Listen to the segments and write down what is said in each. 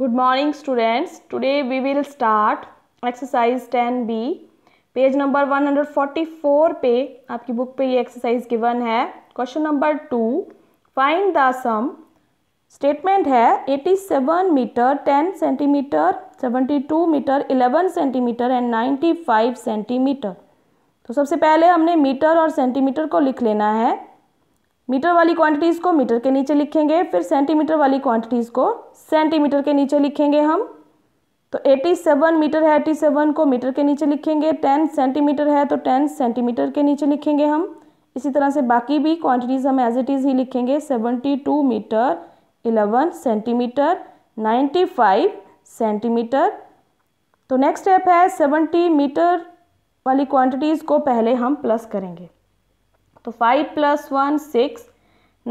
good morning students today we will start exercise 10b page number 144 पे आपकी book पे ये एक्सरसाइज गिवन है question number two find the sum statement है 87 metre 10 centimetre 72 metre 11 centimetre and 95 centimetre तो सबसे पहले हमने मीटर और सेंटीमीटर को लिख लेना है मीटर वाली क्वांटिटीज़ को मीटर के नीचे लिखेंगे फिर सेंटीमीटर वाली क्वांटिटीज़ को सेंटीमीटर के नीचे लिखेंगे हम तो 87 मीटर है 87 को मीटर के नीचे लिखेंगे 10 सेंटीमीटर है तो 10 सेंटीमीटर के नीचे लिखेंगे हम इसी तरह से बाकी भी क्वांटिटीज़ हम एज इट इज़ ही लिखेंगे 72 मीटर 11 सेंटीमीटर 95 सेंटीमीटर तो नेक्स्ट स्टेप है 70 मीटर वाली क्वांटिटीज़ को पहले हम प्लस करेंगे तो five plus one six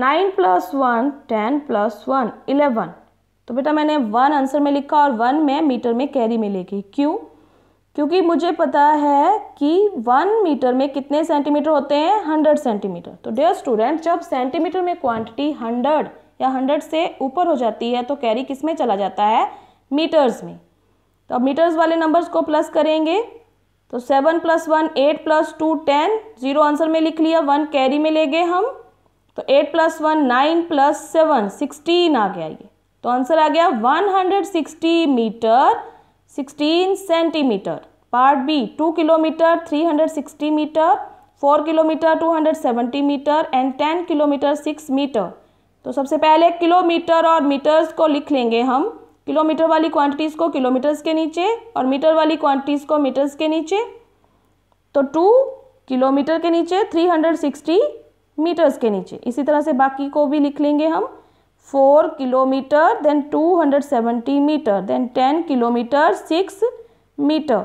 nine plus one ten plus one eleven तो बेटा मैंने वन आंसर में लिखा और वन में मीटर में कैरी में क्यों क्योंकि मुझे पता है कि वन मीटर में कितने सेंटीमीटर होते हैं हंड्रेड सेंटीमीटर तो डेयर स्टूडेंट जब सेंटीमीटर में क्वांटिटी हंड्रेड या हंड्रेड से ऊपर हो जाती है तो कैरी किस में चला जाता है मीटर्स में तो अब मीटर्स वाले नंबर्स को प्लस करेंगे तो seven plus one eight plus two ten zero answer में लिख लिया वन कैरी में ले गए हम तो eight plus one nine plus seven sixteen आ गया ये तो आंसर आ गया one hundred sixty metre sixteen centimetre part B two kilometre three hundred sixty metre four kilometre two hundred seventy metre and ten kilometre six metre तो सबसे पहले kilometre और मीटर्स को लिख लेंगे हम किलोमीटर वाली क्वांटिटीज़ को किलोमीटर्स के नीचे और मीटर वाली क्वांटिटीज़ को मीटर्स के नीचे तो टू किलोमीटर के नीचे थ्री हंड्रेड सिक्सटी मीटर्स के नीचे इसी तरह से बाकी को भी लिख लेंगे हम four kilometre then two hundred seventy metre then ten kilometre six metre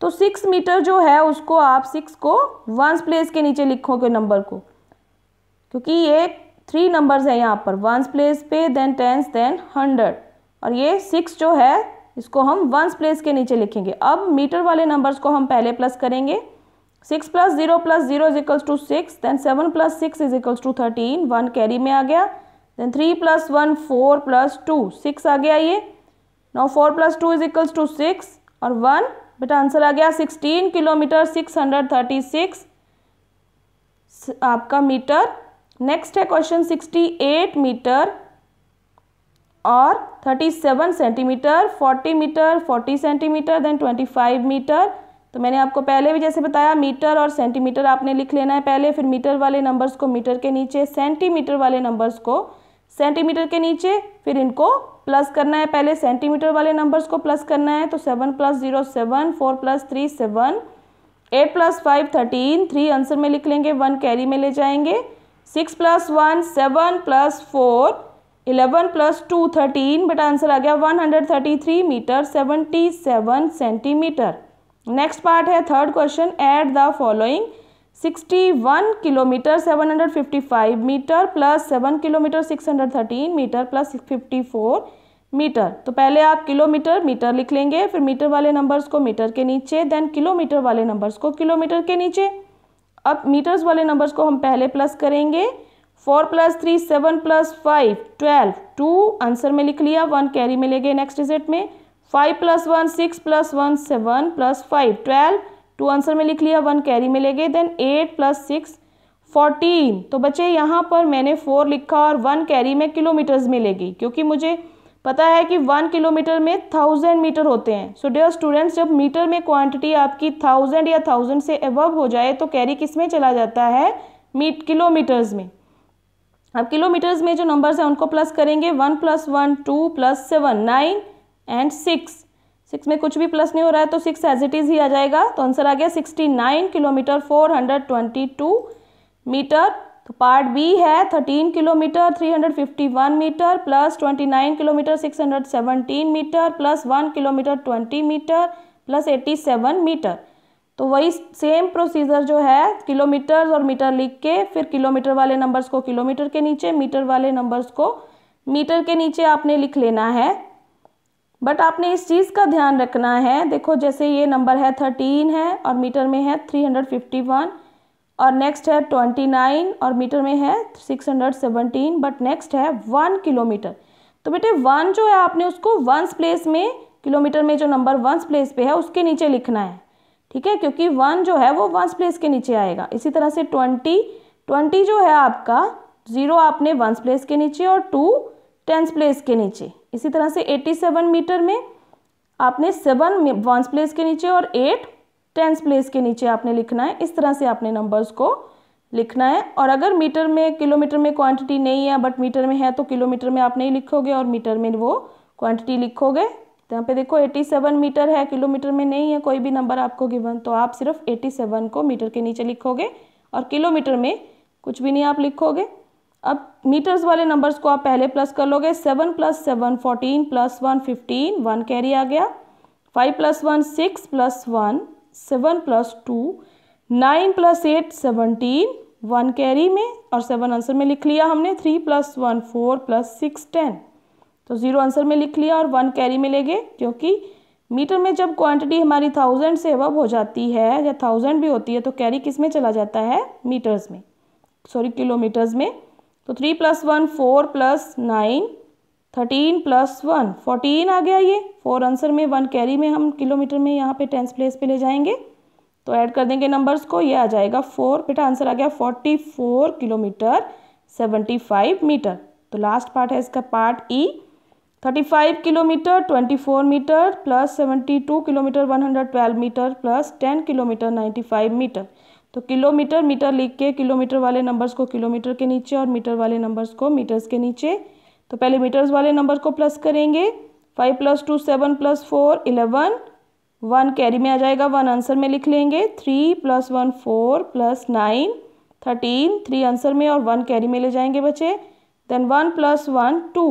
तो सिक्स मीटर जो है उसको आप सिक्स को वंस प्लेस के नीचे लिखोगे नंबर को क्योंकि ये थ्री नंबर्स हैं यहाँ पर वंस प्लेस पे देन टेंस देन हंड्रेड और ये सिक्स जो है इसको हम वंस प्लेस के नीचे लिखेंगे अब मीटर वाले नंबर्स को हम पहले प्लस करेंगे six plus zero plus zero is equals to six then seven plus six is equals to thirteen one carry में आ गया then three plus one four plus two six आ गया ये नौ four plus two is equals to six और one बेटा answer आ गया sixteen kilometre six hundred thirty six आपका मीटर नेक्स्ट है क्वेश्चन सिक्सटी एट मीटर और 37 centimetre 40 metre 40 centimetre then 25 metre तो मैंने आपको पहले भी जैसे बताया मीटर और सेंटीमीटर आपने लिख लेना है पहले फिर मीटर वाले नंबर्स को मीटर के नीचे सेंटीमीटर वाले नंबर्स को सेंटीमीटर के नीचे फिर इनको प्लस करना है पहले सेंटीमीटर वाले नंबर्स को प्लस करना है तो seven plus zero seven four plus three seven eight plus five thirteen three answer में लिख लेंगे वन कैरी में ले जाएंगे six plus one seven plus four eleven plus two thirteen बेटा आंसर आ गया one hundred thirty three metre seventy seven centimetre next part है third question add the following sixty one kilometre seven hundred fifty five metre plus seven kilometre six hundred thirteen metre plus fifty four metre तो पहले आप kilometre metre लिख लेंगे फिर metre वाले numbers को metre के नीचे देन किलोमीटर वाले नंबर्स को किलोमीटर के नीचे अब मीटर्स वाले नंबर्स को हम पहले प्लस करेंगे four plus three seven plus five twelve two answer में लिख लिया वन कैरी में ले गए नेक्स्ट डिजिट में five plus one six plus one seven plus five twelve two answer में लिख लिया वन कैरी में ले गए then eight plus six fourteen तो बच्चे यहाँ पर मैंने फोर लिखा और वन कैरी में किलोमीटर्स में ले गई क्योंकि मुझे पता है कि वन किलोमीटर में थाउजेंड मीटर होते हैं सो डेयर स्टूडेंट्स जब मीटर में क्वांटिटी आपकी थाउजेंड या थाउजेंड से अबव हो जाए तो कैरी किस में चला जाता है मीट किलोमीटर्स में अब किलोमीटर्स में जो नंबर्स हैं उनको प्लस करेंगे one plus one two plus seven nine and six six में कुछ भी प्लस नहीं हो रहा है तो सिक्स एज इट इज़ ही आ जाएगा तो आंसर आ गया sixty nine kilometre four hundred twenty two metre तो पार्ट बी है thirteen kilometre three hundred fifty one metre plus twenty nine kilometre six hundred seventeen metre plus one kilometre twenty metre plus eighty seven metre तो वही same procedure जो है kilometres और metre लिख के फिर किलोमीटर वाले नंबर्स को किलोमीटर के नीचे मीटर वाले नंबर्स को मीटर के नीचे आपने लिख लेना है बट आपने इस चीज़ का ध्यान रखना है देखो जैसे ये नंबर है थर्टीन है और मीटर में है थ्री हंड्रेड फिफ्टी वन और नेक्स्ट है ट्वेंटी नाइन और मीटर में है six hundred seventeen but next है वन किलोमीटर तो बेटे वन जो है आपने उसको वंस प्लेस में किलोमीटर में जो नंबर वंस प्लेस पे है उसके नीचे लिखना है ठीक है क्योंकि वन जो है वो वंस प्लेस के नीचे आएगा इसी तरह से ट्वेंटी ट्वेंटी जो है आपका ज़ीरो आपने वंस प्लेस के नीचे और टू टेंस प्लेस के नीचे इसी तरह से एट्टी सेवन मीटर में आपने सेवन वंस प्लेस के नीचे और एट टेंस प्लेस के नीचे आपने लिखना है इस तरह से आपने नंबर्स को लिखना है और अगर मीटर में किलोमीटर में क्वांटिटी नहीं है बट मीटर में है तो किलोमीटर में आप नहीं लिखोगे और मीटर में वो क्वांटिटी लिखोगे तो यहाँ पे देखो 87 मीटर है किलोमीटर में नहीं है कोई भी नंबर आपको गिवन तो आप सिर्फ 87 को मीटर के नीचे लिखोगे और किलोमीटर में कुछ भी नहीं आप लिखोगे अब मीटर्स वाले नंबर्स को आप पहले प्लस कर लोगे seven plus seven fourteen plus one fifteen one carry आ गया five plus one six plus one seven plus two nine plus eight seventeen one carry में और सेवन आंसर में लिख लिया हमने three plus one four plus six ten तो zero answer में लिख लिया और वन कैरी में लेंगे क्योंकि मीटर में जब क्वांटिटी हमारी थाउजेंड से अब हो जाती है या थाउजेंड भी होती है तो कैरी किस में चला जाता है मीटर्स में सॉरी किलोमीटर्स में तो three plus one four plus nine thirteen plus one fourteen आ गया ये फोर आंसर में वन कैरी में हम किलोमीटर में यहाँ पे टेंथ प्लेस पे ले जाएंगे तो ऐड कर देंगे नंबर्स को ये आ जाएगा फोर बेटा आंसर आ गया forty four kilometre seventy five metre तो लास्ट पार्ट है इसका part E e, thirty five kilometre twenty four metre plus seventy two kilometre one hundred twelve metre plus ten kilometre ninety five metre तो kilometre metre लिख के kilometre वाले numbers को kilometre के नीचे और मीटर वाले नंबर्स को मीटर्स के नीचे तो पहले मीटर्स वाले नंबर को प्लस करेंगे five plus two seven plus four eleven one carry में आ जाएगा वन आंसर में लिख लेंगे three plus one four plus nine thirteen three answer में और वन कैरी में ले जाएंगे बच्चे then one plus one two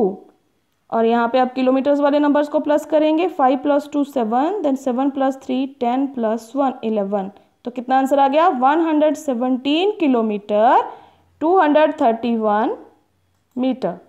और यहाँ पे आप किलोमीटर्स वाले नंबर्स को प्लस करेंगे five plus two seven then seven plus three ten plus one eleven तो कितना आंसर आ गया one hundred seventeen kilometre two hundred thirty one metre